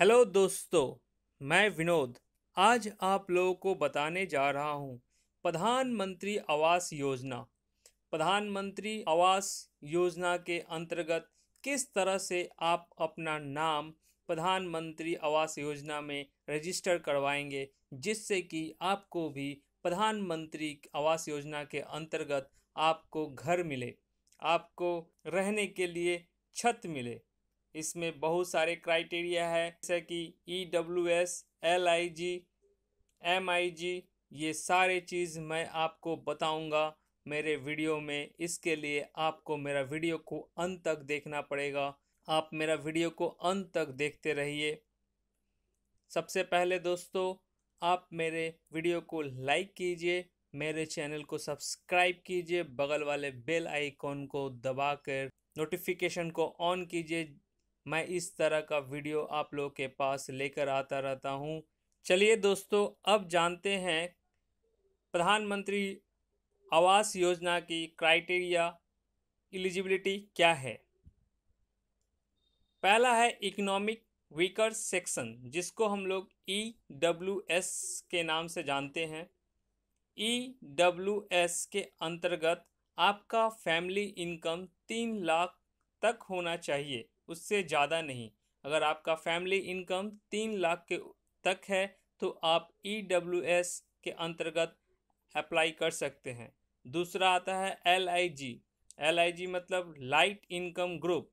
hello दोस्तों मैं विनोद आज आप लोगों को बताने जा रहा हूँ प्रधानमंत्री आवास योजना प्रधानमंत्री आवास योजना के अंतर्गत किस तरह से आप अपना नाम प्रधानमंत्री आवास योजना में रजिस्टर करवाएंगे जिससे कि आपको भी प्रधानमंत्री आवास योजना के अंतर्गत आपको घर मिले आपको रहने के लिए छत मिले इसमें बहुत सारे क्राइटेरिया है जैसे कि E W S L I G M I G ये सारे चीज़ मैं आपको बताऊंगा मेरे वीडियो में इसके लिए आपको मेरा वीडियो को अंत तक देखना पड़ेगा आप मेरा वीडियो को अंत तक देखते रहिए सबसे पहले दोस्तों आप मेरे वीडियो को लाइक कीजिए मेरे चैनल को सब्सक्राइब कीजिए बगल वाले बेल आइकॉन को दबाकर नोटिफिकेशन को ऑन कीजिए मैं इस तरह का वीडियो आप लोग के पास लेकर आता रहता हूँ चलिए दोस्तों अब जानते हैं प्रधानमंत्री आवास योजना की क्राइटेरिया एलिजिबिलिटी क्या है पहला है इकोनॉमिक वीकर सेक्शन जिसको हम लोग ई डब्ल्यू एस के नाम से जानते हैं ई डब्ल्यू एस के अंतर्गत आपका फैमिली इनकम तीन लाख तक होना चाहिए उससे ज़्यादा नहीं अगर आपका फैमिली इनकम तीन लाख के तक है तो आप ई डब्ल्यू एस के अंतर्गत अप्लाई कर सकते हैं दूसरा आता है L I G L I G मतलब लाइट इनकम ग्रुप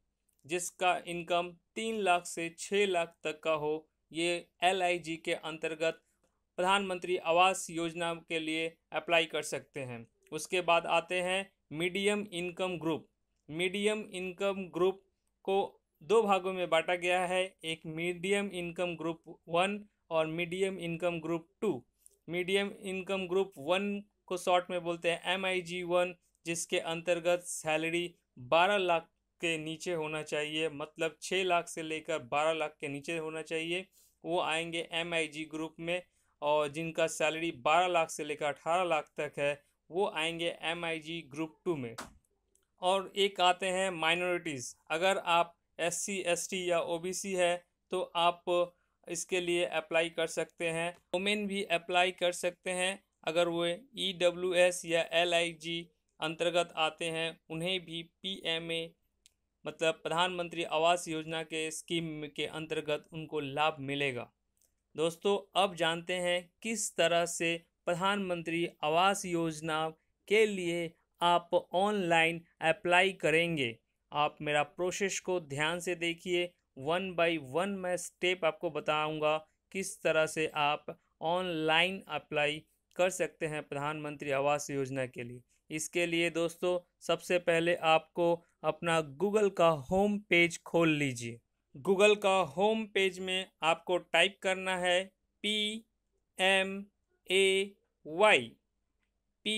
जिसका इनकम तीन लाख से छः लाख तक का हो ये एल आई जी के अंतर्गत प्रधानमंत्री आवास योजना के लिए अप्लाई कर सकते हैं उसके बाद आते हैं medium income group medium income group को दो भागों में बांटा गया है एक मीडियम इनकम ग्रुप वन और medium income group two medium income group one को शॉर्ट में बोलते हैं एम आई जी वन जिसके अंतर्गत सैलरी बारह लाख के नीचे होना चाहिए मतलब छः लाख से लेकर बारह लाख के नीचे होना चाहिए वो आएंगे एम आई जी ग्रुप में और जिनका सैलरी बारह लाख से लेकर अठारह लाख तक है वो आएंगे M I G group two में और एक आते हैं माइनॉरिटीज़ अगर आप एससी एसटी या ओबीसी है तो आप इसके लिए अप्लाई कर सकते हैं वोमेन भी अप्लाई कर सकते हैं अगर वे ई डब्ल्यू एस या एल आई जी अंतर्गत आते हैं उन्हें भी पी एम ए मतलब प्रधानमंत्री आवास योजना के स्कीम के अंतर्गत उनको लाभ मिलेगा दोस्तों अब जानते हैं किस तरह से प्रधानमंत्री आवास योजना के लिए आप ऑनलाइन अप्लाई करेंगे आप मेरा प्रोसेस को ध्यान से देखिए वन बाय वन मैं स्टेप आपको बताऊंगा किस तरह से आप ऑनलाइन अप्लाई कर सकते हैं प्रधानमंत्री आवास योजना के लिए इसके लिए दोस्तों सबसे पहले आपको अपना गूगल का होम पेज खोल लीजिए गूगल का होम पेज में आपको टाइप करना है P M A Y P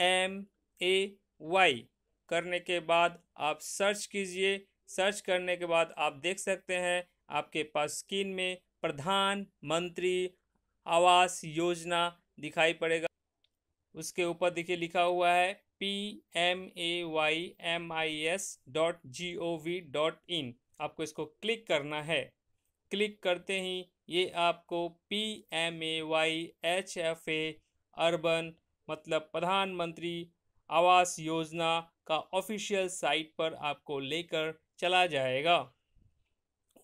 M A Y करने के बाद आप सर्च कीजिए सर्च करने के बाद आप देख सकते हैं आपके पास स्क्रीन में प्रधान मंत्री आवास योजना दिखाई पड़ेगा उसके ऊपर देखिए लिखा हुआ है P M A Y M I S dot G O V dot in आपको इसको क्लिक करना है क्लिक करते ही ये आपको P M A Y H F A urban मतलब प्रधानमंत्री आवास योजना का ऑफिशियल साइट पर आपको लेकर चला जाएगा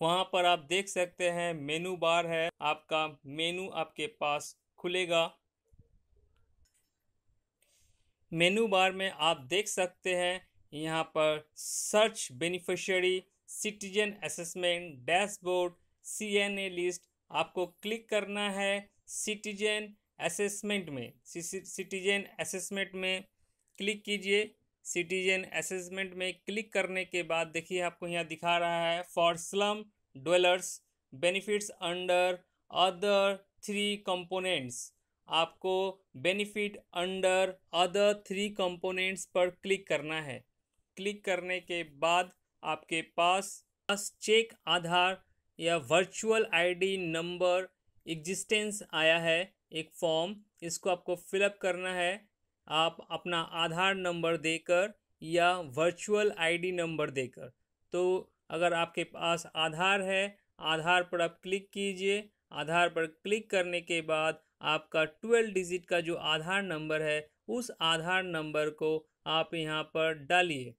वहाँ पर आप देख सकते हैं मेनू बार है आपका मेनू आपके पास खुलेगा मेनू बार में आप देख सकते हैं यहाँ पर search beneficiary citizen assessment dashboard C N A list आपको क्लिक करना है सिटीजन असेसमेंट में सिटीजन असेसमेंट में क्लिक कीजिए सिटीजन असेसमेंट में क्लिक करने के बाद देखिए आपको यहाँ दिखा रहा है for slum dwellers benefits under other three components आपको benefit under other three components पर क्लिक करना है क्लिक करने के बाद आपके पास पास चेक आधार या वर्चुअल आईडी नंबर एग्जिस्टेंस आया है एक फॉर्म इसको आपको फिलअप करना है आप अपना आधार नंबर देकर या वर्चुअल आईडी नंबर देकर तो अगर आपके पास आधार है आधार पर आप क्लिक कीजिए आधार पर क्लिक करने के बाद आपका ट्वेल्व डिजिट का जो आधार नंबर है उस आधार नंबर को आप यहाँ पर डालिए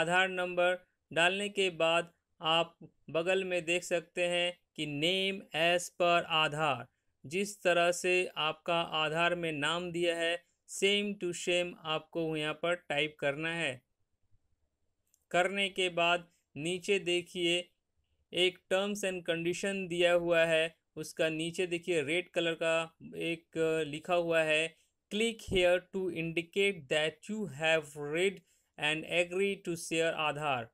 आधार नंबर डालने के बाद आप बगल में देख सकते हैं कि नेम एस पर आधार जिस तरह से आपका आधार में नाम दिया है सेम टू सेम आपको यहाँ पर टाइप करना है करने के बाद नीचे देखिए एक टर्म्स एंड कंडीशन दिया हुआ है उसका नीचे देखिए रेड कलर का एक लिखा हुआ है click here to indicate that you have read and agree to share Aadhaar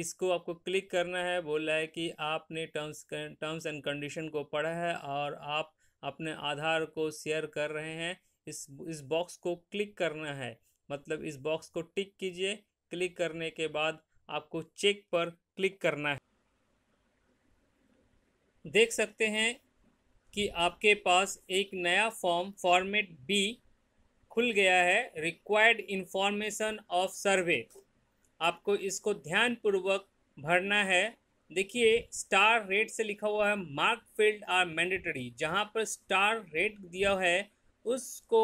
इसको आपको क्लिक करना है बोला है कि आपने टर्म्स टर्म्स एंड कंडीशन को पढ़ा है और आप अपने आधार को शेयर कर रहे हैं इस इस बॉक्स को क्लिक करना है मतलब इस बॉक्स को टिक कीजिए क्लिक करने के बाद आपको चेक पर क्लिक करना है देख सकते हैं कि आपके पास एक नया फॉर्म फॉर्मेट बी खुल गया है रिक्वायर्ड इंफॉर्मेशन ऑफ सर्वे आपको इसको ध्यानपूर्वक भरना है देखिए स्टार रेट से लिखा हुआ है मार्क फील्ड आर मैंडेटरी जहाँ पर स्टार रेट दिया है उसको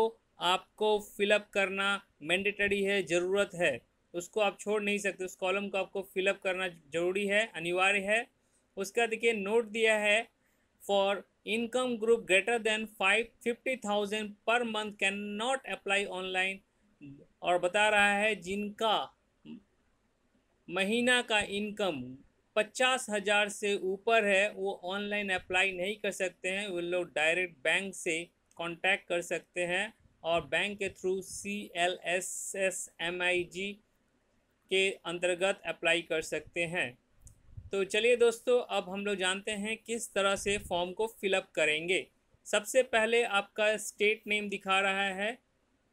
आपको फिलअप करना मैंडेटरी है ज़रूरत है उसको आप छोड़ नहीं सकते उस कॉलम को आपको फिलअप करना जरूरी है अनिवार्य है उसका देखिए नोट दिया है for income group greater than five fifty thousand per month can not apply online और बता रहा है जिनका महीना का इनकम पचास हज़ार से ऊपर है वो ऑनलाइन अप्लाई नहीं कर सकते हैं वो लोग डायरेक्ट बैंक से कांटेक्ट कर सकते हैं और बैंक के through C L S S M I G के अंतर्गत अप्लाई कर सकते हैं तो चलिए दोस्तों अब हम लोग जानते हैं किस तरह से फॉर्म को फिलअप करेंगे सबसे पहले आपका स्टेट नेम दिखा रहा है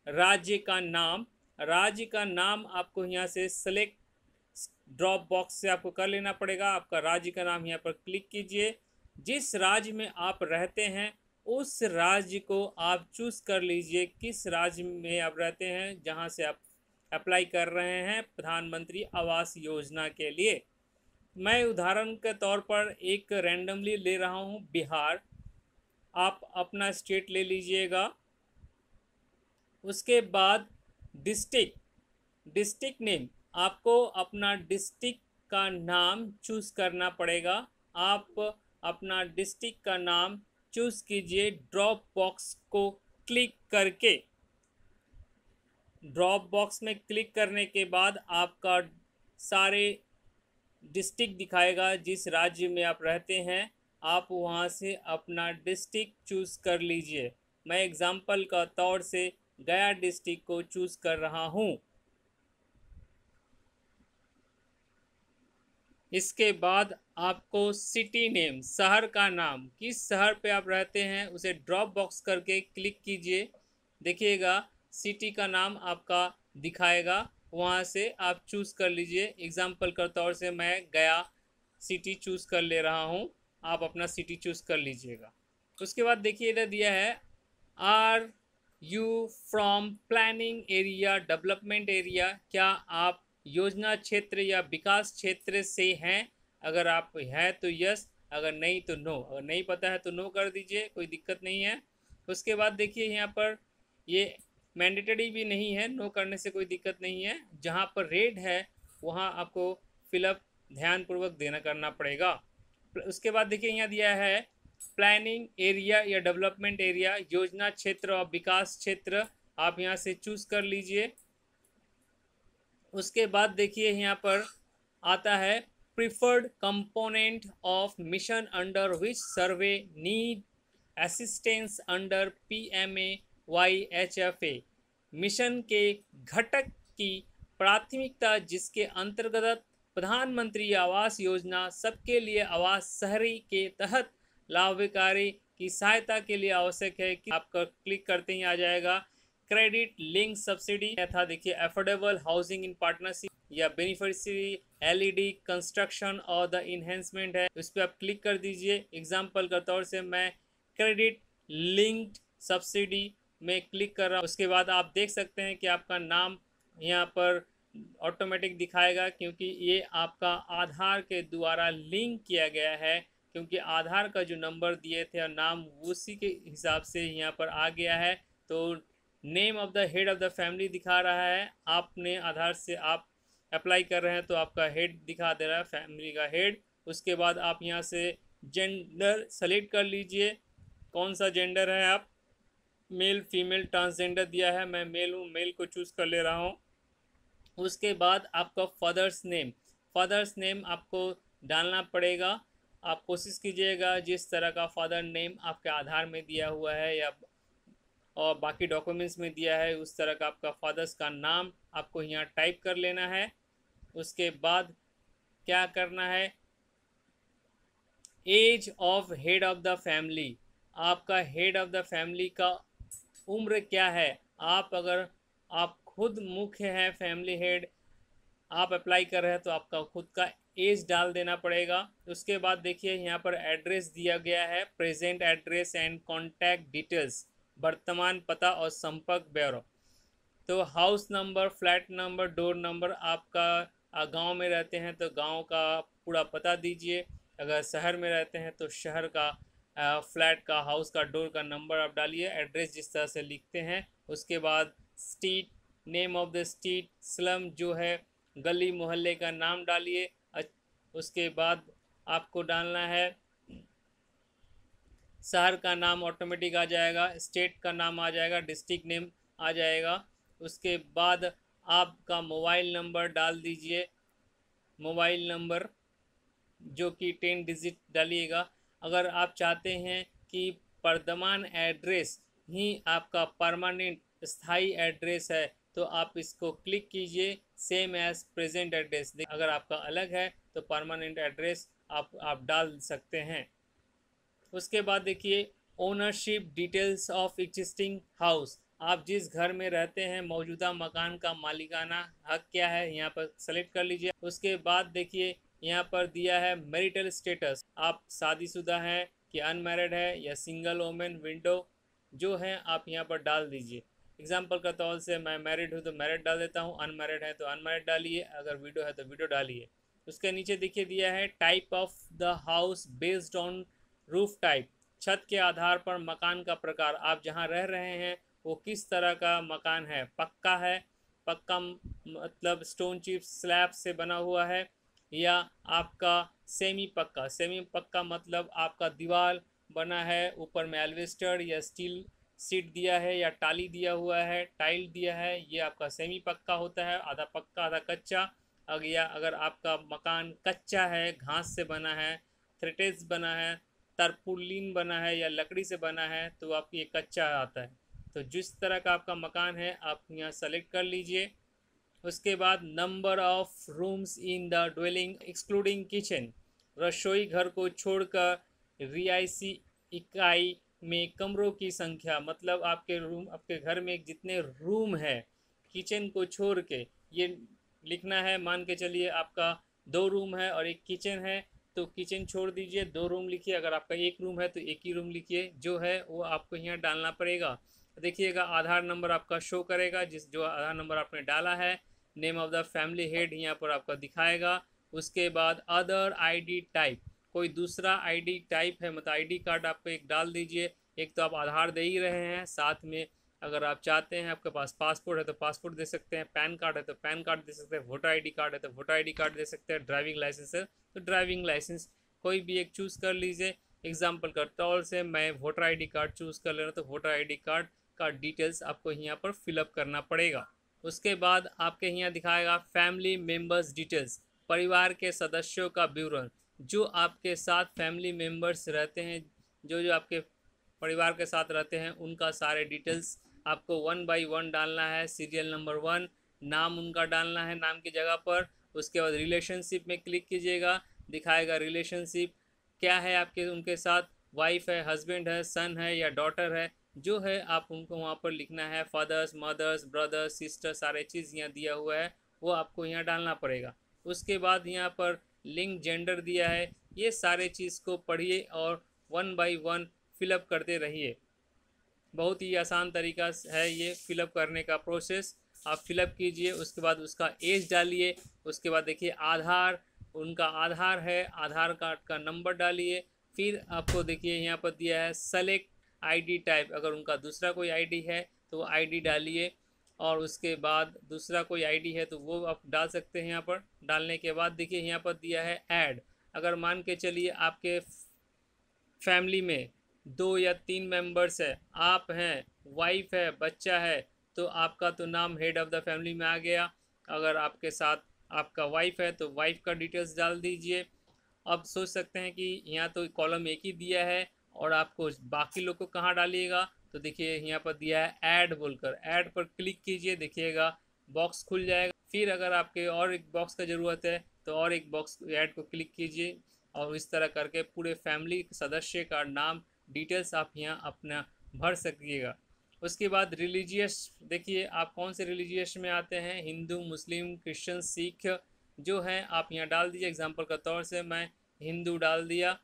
राज्य का नाम राज्य का नाम आपको यहाँ से सेलेक्ट ड्रॉप बॉक्स से आपको कर लेना पड़ेगा आपका राज्य का नाम यहाँ पर क्लिक कीजिए जिस राज्य में आप रहते हैं उस राज्य को आप चूज़ कर लीजिए किस राज्य में आप रहते हैं जहाँ से आप अप्लाई कर रहे हैं प्रधानमंत्री आवास योजना के लिए मैं उदाहरण के तौर पर एक रैंडमली ले रहा हूँ बिहार आप अपना स्टेट ले लीजिएगा उसके बाद डिस्ट्रिक्ट डिस्ट्रिक्ट नेम आपको अपना डिस्ट्रिक्ट का नाम चूज़ करना पड़ेगा आप अपना डिस्ट्रिक्ट का नाम चूज़ कीजिए ड्रॉप बॉक्स को क्लिक करके ड्रॉप बॉक्स में क्लिक करने के बाद आपका सारे डिस्ट्रिक्ट दिखाएगा जिस राज्य में आप रहते हैं आप वहाँ से अपना डिस्ट्रिक्ट चूज़ कर लीजिए मैं एग्ज़ाम्पल का तौर से गया डिस्ट्रिक्ट को चूज़ कर रहा हूँ इसके बाद आपको सिटी नेम शहर का नाम किस शहर पे आप रहते हैं उसे ड्रॉप बॉक्स करके क्लिक कीजिए देखिएगा सिटी का नाम आपका दिखाएगा वहाँ से आप चूज़ कर लीजिए एग्ज़ाम्पल के तौर से मैं गया सिटी चूज़ कर ले रहा हूँ आप अपना सिटी चूज़ कर लीजिएगा उसके बाद देखिए इधर दिया है are you from planning area development area क्या आप योजना क्षेत्र या विकास क्षेत्र से हैं अगर आप है तो यस अगर नहीं तो नो अगर नहीं पता है तो नो कर दीजिए कोई दिक्कत नहीं है उसके बाद देखिए यहाँ पर ये मैंडेटरी भी नहीं है नो करने से कोई दिक्कत नहीं है जहाँ पर रेड है वहाँ आपको फिलअप ध्यानपूर्वक देना करना पड़ेगा उसके बाद देखिए यहाँ दिया है प्लानिंग एरिया या डेवलपमेंट एरिया योजना क्षेत्र और विकास क्षेत्र आप यहाँ से चूज कर लीजिए उसके बाद देखिए यहाँ पर आता है preferred component of mission under which survey need assistance under F A mission के घटक की प्राथमिकता जिसके अंतर्गत प्रधानमंत्री आवास योजना सबके लिए आवास शहरी के तहत लाभकारी की सहायता के लिए आवश्यक है कि आपका क्लिक करते ही आ जाएगा क्रेडिट लिंक सब्सिडी यथा देखिए अफोर्डेबल हाउसिंग इन पार्टनरशिप या बेनिफिशरी एलईडी कंस्ट्रक्शन और द इन्हेंसमेंट है उस पर आप क्लिक कर दीजिए एग्जाम्पल के तौर से मैं क्रेडिट लिंक्ड सब्सिडी में क्लिक कर रहा हूँ उसके बाद आप देख सकते हैं कि आपका नाम यहाँ पर ऑटोमेटिक दिखाएगा क्योंकि ये आपका आधार के द्वारा लिंक किया गया है क्योंकि आधार का जो नंबर दिए थे और नाम उसी के हिसाब से यहाँ पर आ गया है तो name of the head of the family दिखा रहा है आपने आधार से आप अप्लाई कर रहे हैं तो आपका हेड दिखा दे रहा है फैमिली का हेड उसके बाद आप यहाँ से जेंडर सेलेक्ट कर लीजिए कौन सा जेंडर है आप मेल फीमेल ट्रांसजेंडर दिया है मैं मेल हूँ मेल को चूज़ कर ले रहा हूँ उसके बाद आपका फादर्स नेम फादर्स नेम आपको डालना पड़ेगा आप कोशिश कीजिएगा जिस तरह का फादर नेम आपके आधार में दिया हुआ है या और बाकी डॉक्यूमेंट्स में दिया है उस तरह का आपका फादर्स का नाम आपको यहाँ टाइप कर लेना है उसके बाद क्या करना है age of head of the family आपका हेड ऑफ द फैमिली का उम्र क्या है आप अगर आप खुद मुख्य हैं फैमिली हेड आप अप्लाई कर रहे हैं तो आपका खुद का एज डाल देना पड़ेगा उसके बाद देखिए यहाँ पर एड्रेस दिया गया है present address and contact details वर्तमान पता और संपर्क ब्यौरो तो house number flat number door number आपका गांव में रहते हैं तो गांव का पूरा पता दीजिए अगर शहर में रहते हैं तो शहर का फ्लैट का हाउस का डोर का नंबर आप डालिए एड्रेस जिस तरह से लिखते हैं उसके बाद street name of the street slum जो है गली मोहल्ले का नाम डालिए उसके बाद आपको डालना है शहर का नाम ऑटोमेटिक आ जाएगा स्टेट का नाम आ जाएगा डिस्ट्रिक्ट नेम आ जाएगा उसके बाद आपका मोबाइल नंबर डाल दीजिए मोबाइल नंबर जो कि टेन डिजिट डालिएगा अगर आप चाहते हैं कि पर्दमान एड्रेस ही आपका परमानेंट स्थाई एड्रेस है तो आप इसको क्लिक कीजिए सेम एज प्रेजेंट एड्रेस अगर आपका अलग है तो परमानेंट एड्रेस आप आप डाल सकते हैं उसके बाद देखिए ownership details of existing house आप जिस घर में रहते हैं मौजूदा मकान का मालिकाना हक क्या है यहाँ पर सेलेक्ट कर लीजिए उसके बाद देखिए यहाँ पर दिया है मैरिटल स्टेटस आप शादीशुदा हैं कि अनमेरिड है या सिंगल वोमेन विंडो जो है आप यहाँ पर डाल दीजिए एग्जाम्पल का तौर से मैं मैरिड हूँ तो मैरिड डाल देता हूँ तो अनमेरिड है तो अनमेरिड डालिए अगर वीडियो है तो वीडियो डालिए उसके नीचे देखिए दिया है type of the house based on roof type छत के आधार पर मकान का प्रकार आप जहाँ रह रहे हैं वो किस तरह का मकान है पक्का है पक्का मतलब स्टोन चिप स्लैब से बना हुआ है या आपका सेमी पक्का सेमी पक्का मतलब आपका दीवार बना है ऊपर में एल्वेस्टर या स्टील सीट दिया है या टाली दिया हुआ है टाइल दिया है ये आपका सेमी पक्का होता है आधा पक्का आधा कच्चा अगर या अगर आपका मकान कच्चा है घास से बना है थ्रेटेज बना है तरपुलिन बना है या लकड़ी से बना है तो आपकी ये कच्चा आता है तो जिस तरह का आपका मकान है आप यहाँ सेलेक्ट कर लीजिए उसके बाद number of rooms in the dwelling excluding kitchen रसोई घर को छोड़कर रियासी इकाई में कमरों की संख्या मतलब आपके रूम आपके घर में जितने रूम है किचन को छोड़ के ये लिखना है मान के चलिए आपका दो रूम है और एक किचन है तो किचन छोड़ दीजिए दो रूम लिखिए अगर आपका एक रूम है तो एक ही रूम लिखिए जो है वो आपको यहाँ डालना पड़ेगा देखिएगा आधार नंबर आपका शो करेगा जिस जो आधार नंबर आपने डाला है name of the family head यहाँ पर आपका दिखाएगा उसके बाद अदर आईडी टाइप कोई दूसरा आईडी टाइप है मतलब आईडी कार्ड आपको एक डाल दीजिए एक तो आप आधार दे ही रहे हैं साथ में अगर आप चाहते हैं आपके पास पासपोर्ट है तो पासपोर्ट दे सकते हैं पैन कार्ड है तो पैन कार्ड दे सकते हैं वोटर आई कार्ड है तो वोटर आई कार्ड दे सकते हैं ड्राइविंग लाइसेंस है तो ड्राइविंग लाइसेंस कोई भी एक चूज़ कर लीजिए एग्जाम्पल करता और से मैं वोटर आई कार्ड चूज़ कर ले रहा हूँ तो वोटर आई कार्ड का डिटेल्स आपको यहाँ पर फिलअप करना पड़ेगा उसके बाद आपके यहाँ दिखाएगा फैमिली मेम्बर्स डिटेल्स परिवार के सदस्यों का विवरण जो आपके साथ फैमिली मेम्बर्स रहते हैं जो जो आपके परिवार के साथ रहते हैं उनका सारे डिटेल्स आपको वन बाई वन डालना है सीरियल नंबर वन नाम उनका डालना है नाम की जगह पर उसके बाद रिलेशनशिप में क्लिक कीजिएगा दिखाएगा रिलेशनशिप क्या है आपके उनके साथ वाइफ है हस्बैंड है सन है या डॉटर है जो है आप उनको वहाँ पर लिखना है फादर्स मदर्स ब्रदर्स सिस्टर्स सारे चीज़ यहाँ दिया हुआ है वो आपको यहाँ डालना पड़ेगा उसके बाद यहाँ पर लिंक जेंडर दिया है ये सारे चीज़ को पढ़िए और वन बाई वन फिलअप करते रहिए बहुत ही आसान तरीका है ये फिलअप करने का प्रोसेस आप फिलअप कीजिए उसके बाद उसका एज डालिए उसके बाद देखिए आधार उनका आधार है आधार कार्ड का नंबर डालिए फिर आपको देखिए यहाँ पर दिया है सेलेक्ट आईडी टाइप अगर उनका दूसरा कोई आईडी है तो आईडी डालिए और उसके बाद दूसरा कोई आईडी है तो वो आप डाल सकते हैं यहाँ पर डालने के बाद देखिए यहाँ पर दिया है ऐड अगर मान के चलिए आपके फैमिली में दो या तीन मेंबर्स है आप हैं वाइफ है बच्चा है तो आपका तो नाम हेड ऑफ़ द फैमिली में आ गया अगर आपके साथ आपका वाइफ है तो वाइफ का डिटेल्स डाल दीजिए अब सोच सकते हैं कि यहाँ तो कॉलम एक ही दिया है और आपको बाकी लोग को कहाँ डालिएगा तो देखिए यहाँ पर दिया है ऐड बोलकर ऐड पर क्लिक कीजिए देखिएगा बॉक्स खुल जाएगा फिर अगर आपके और एक बॉक्स का ज़रूरत है तो और एक बॉक्स ऐड को क्लिक कीजिए और इस तरह करके पूरे फैमिली सदस्य का नाम डिटेल्स आप यहाँ अपना भर सकिएगा उसके बाद रिलीजियस देखिए आप कौन से रिलीजियस में आते हैं हिंदू मुस्लिम क्रिश्चन सिख जो हैं आप यहाँ डाल दीजिए एग्जाम्पल का तौर से मैं हिंदू डाल दिया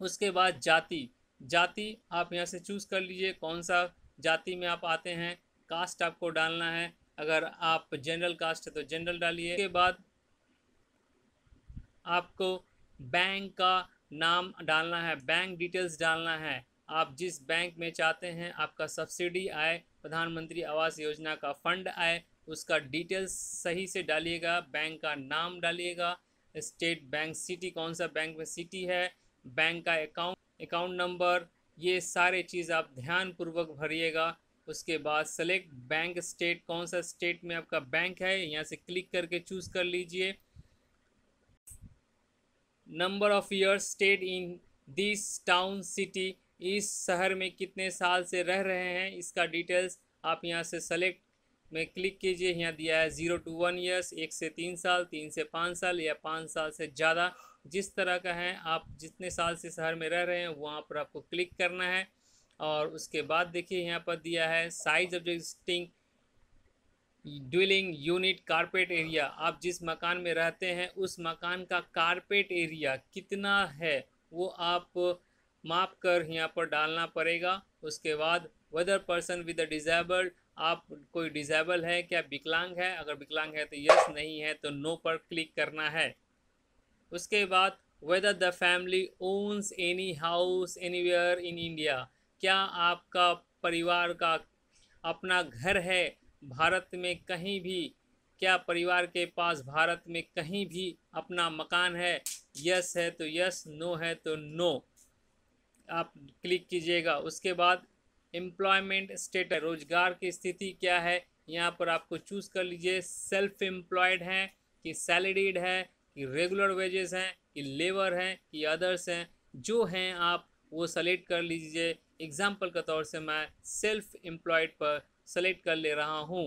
उसके बाद जाति जाति आप यहाँ से चूज़ कर लीजिए कौन सा जाति में आप आते हैं कास्ट आपको डालना है अगर आप जनरल कास्ट है तो जनरल डालिए उसके बाद आपको बैंक का नाम डालना है बैंक डिटेल्स डालना है आप जिस बैंक में चाहते हैं आपका सब्सिडी आए प्रधानमंत्री आवास योजना का फंड आए उसका डिटेल्स सही से डालिएगा बैंक का नाम डालिएगा स्टेट बैंक सिटी कौन सा बैंक में सिटी है बैंक का अकाउंट अकाउंट नंबर ये सारे चीज़ आप ध्यानपूर्वक भरिएगा उसके बाद सेलेक्ट बैंक स्टेट कौन सा स्टेट में आपका बैंक है यहाँ से क्लिक करके चूज़ कर लीजिए number of year stayed in this town city इस शहर में कितने साल से रह रहे हैं इसका डिटेल्स आप यहाँ से सेलेक्ट में क्लिक कीजिए यहाँ दिया है ज़ीरो टू वन ईयर्स एक से तीन साल तीन से पाँच साल या पाँच साल से ज़्यादा जिस तरह का है आप जितने साल से शहर में रह रहे हैं वहाँ पर आपको क्लिक करना है और उसके बाद देखिए यहाँ पर दिया है size of existing dwelling unit carpet area आप जिस मकान में रहते हैं उस मकान का कारपेट एरिया कितना है वो आप माप कर यहाँ पर डालना पड़ेगा उसके बाद whether person with a disabled आप कोई डिजेबल है क्या विकलांग है अगर विकलांग है तो यस नहीं है तो नो पर क्लिक करना है उसके बाद whether the family owns any house anywhere in India क्या आपका परिवार का अपना घर है भारत में कहीं भी क्या परिवार के पास भारत में कहीं भी अपना मकान है यस है तो यस नो है तो नो आप क्लिक कीजिएगा उसके बाद एम्प्लॉयमेंट स्टेट रोजगार की स्थिति क्या है यहाँ पर आपको चूज़ कर लीजिए सेल्फ एम्प्लॉयड हैं कि सैलरीड है कि रेगुलर वेजेस हैं कि लेबर हैं कि अदर्स हैं जो हैं आप वो सेलेक्ट कर लीजिए एग्ज़ाम्पल के तौर से मैं सेल्फ़ एम्प्लॉयड पर सेलेक्ट कर ले रहा हूँ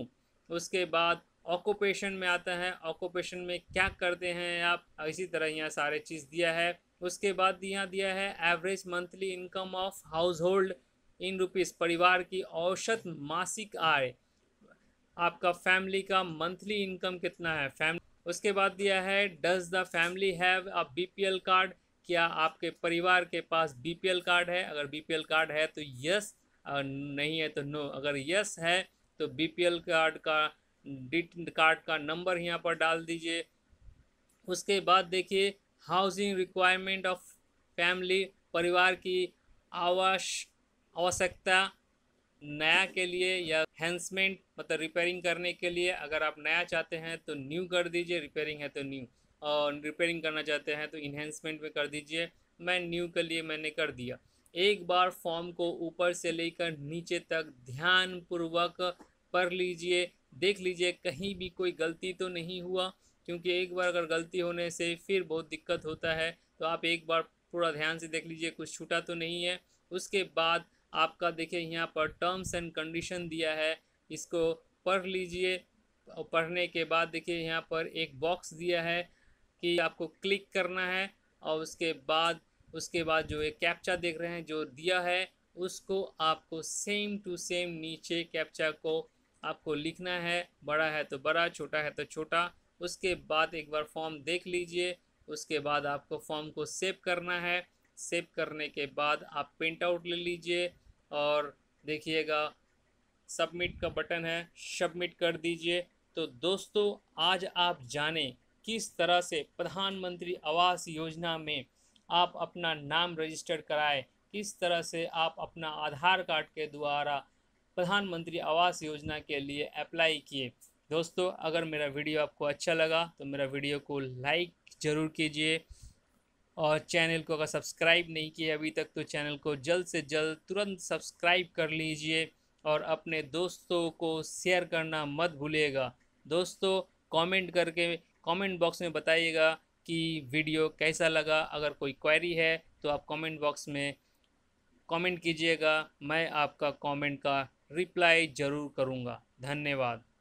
उसके बाद ऑक्यूपेशन में आता है ऑक्यूपेशन में क्या करते हैं आप इसी तरह यहाँ सारे चीज़ दिया है उसके बाद यहाँ दिया है average monthly income of household in rupees परिवार की औसत मासिक आय आपका फैमिली का मंथली इनकम कितना है फैमिली उसके बाद दिया है does the family have a BPL card क्या आपके परिवार के पास बीपीएल कार्ड है अगर बीपीएल कार्ड है तो यस अगर नहीं है तो नो अगर यस है तो बीपीएल कार्ड का डिट कार्ड का नंबर यहाँ पर डाल दीजिए उसके बाद देखिए हाउसिंग रिक्वायरमेंट ऑफ फैमिली परिवार की आवास आवश्यकता नया के लिए या हैंसमेंट मतलब रिपेयरिंग करने के लिए अगर आप नया चाहते हैं तो न्यू कर दीजिए रिपेयरिंग है तो न्यू और रिपेयरिंग करना चाहते हैं तो इन्हेंसमेंट में कर दीजिए मैं न्यू के लिए मैंने कर दिया एक बार फॉर्म को ऊपर से लेकर नीचे तक ध्यानपूर्वक पढ़ लीजिए देख लीजिए कहीं भी कोई गलती तो नहीं हुआ क्योंकि एक बार अगर गलती होने से फिर बहुत दिक्कत होता है तो आप एक बार पूरा ध्यान से देख लीजिए कुछ छूटा तो नहीं है उसके बाद आपका देखिए यहाँ पर टर्म्स एंड कंडीशन दिया है इसको पढ़ लीजिए पढ़ने के बाद देखिए यहाँ पर एक बॉक्स दिया है कि आपको क्लिक करना है और उसके बाद उसके बाद जो एक कैप्चा देख रहे हैं जो दिया है उसको आपको सेम टू सेम नीचे कैप्चा को आपको लिखना है बड़ा है तो बड़ा छोटा है तो छोटा उसके बाद एक बार फॉर्म देख लीजिए उसके बाद आपको फॉर्म को सेव करना है सेव करने के बाद आप प्रिंट आउट ले लीजिए और देखिएगा सबमिट का बटन है सबमिट कर दीजिए तो दोस्तों आज आप जाने किस तरह से प्रधानमंत्री आवास योजना में आप अपना नाम रजिस्टर कराए किस तरह से आप अपना आधार कार्ड के द्वारा प्रधानमंत्री आवास योजना के लिए अप्लाई किए दोस्तों अगर मेरा वीडियो आपको अच्छा लगा तो मेरा वीडियो को लाइक ज़रूर कीजिए और चैनल को अगर सब्सक्राइब नहीं किया अभी तक तो चैनल को जल्द से जल्द तुरंत सब्सक्राइब कर लीजिए और अपने दोस्तों को शेयर करना मत भूलिएगा दोस्तों कमेंट करके कमेंट बॉक्स में बताइएगा कि वीडियो कैसा लगा अगर कोई क्वेरी है तो आप कमेंट बॉक्स में कमेंट कीजिएगा मैं आपका कमेंट का रिप्लाई ज़रूर करूँगा धन्यवाद